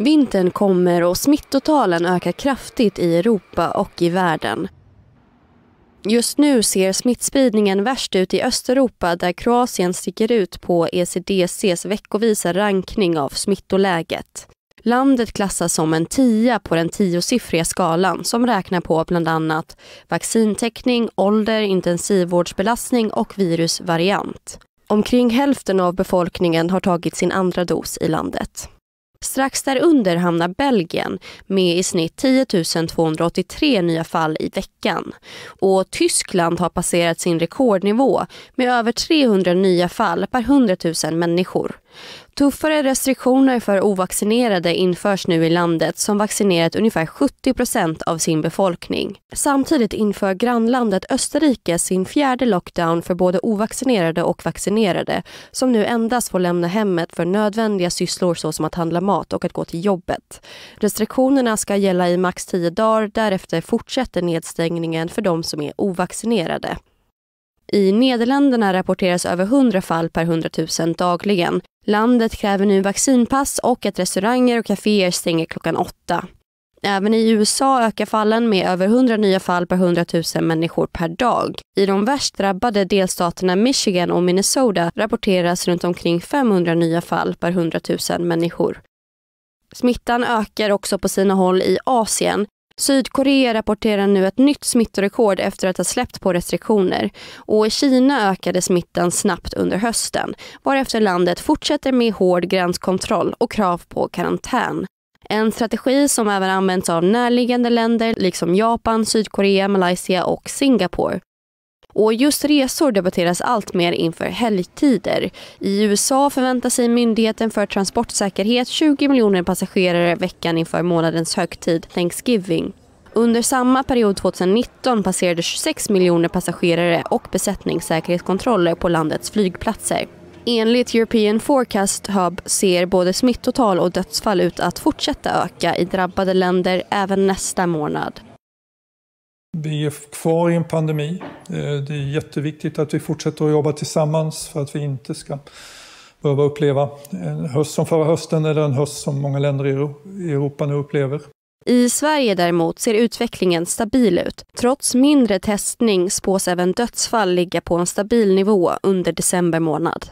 Vintern kommer och smittotalen ökar kraftigt i Europa och i världen. Just nu ser smittspridningen värst ut i Östeuropa där Kroatien sticker ut på ECDCs veckovisa rankning av smittoläget. Landet klassas som en tia på den tiosiffriga skalan som räknar på bland annat vaccintäckning, ålder, intensivvårdsbelastning och virusvariant. Omkring hälften av befolkningen har tagit sin andra dos i landet. Strax därunder hamnar Belgien med i snitt 10 283 nya fall i veckan. Och Tyskland har passerat sin rekordnivå med över 300 nya fall per 100 000 människor. Tuffare restriktioner för ovaccinerade införs nu i landet som vaccinerat ungefär 70 procent av sin befolkning. Samtidigt inför grannlandet Österrike sin fjärde lockdown för både ovaccinerade och vaccinerade som nu endast får lämna hemmet för nödvändiga sysslor såsom att handla mat och att gå till jobbet. Restriktionerna ska gälla i max 10 dagar, därefter fortsätter nedstängningen för de som är ovaccinerade. I Nederländerna rapporteras över 100 fall per 100 000 dagligen. Landet kräver nu vaccinpass och att restauranger och kaféer stänger klockan åtta. Även i USA ökar fallen med över 100 nya fall per 100 000 människor per dag. I de värst drabbade delstaterna Michigan och Minnesota rapporteras runt omkring 500 nya fall per 100 000 människor. Smittan ökar också på sina håll i Asien Sydkorea rapporterar nu ett nytt smittorekord efter att ha släppt på restriktioner och i Kina ökade smittan snabbt under hösten varefter landet fortsätter med hård gränskontroll och krav på karantän. En strategi som även används av närliggande länder liksom Japan, Sydkorea, Malaysia och Singapore. Och just resor debatteras allt mer inför helgtider. I USA förväntar sig Myndigheten för transportsäkerhet 20 miljoner passagerare veckan inför månadens högtid Thanksgiving. Under samma period 2019 passerade 26 miljoner passagerare och besättningssäkerhetskontroller på landets flygplatser. Enligt European Forecast Hub ser både smittotal och dödsfall ut att fortsätta öka i drabbade länder även nästa månad. Vi är kvar i en pandemi. Eh, det är jätteviktigt att vi fortsätter att jobba tillsammans för att vi inte ska behöva uppleva en höst som förra hösten eller en höst som många länder i Europa nu upplever. I Sverige däremot ser utvecklingen stabil ut. Trots mindre testning spås även dödsfall ligga på en stabil nivå under december månad.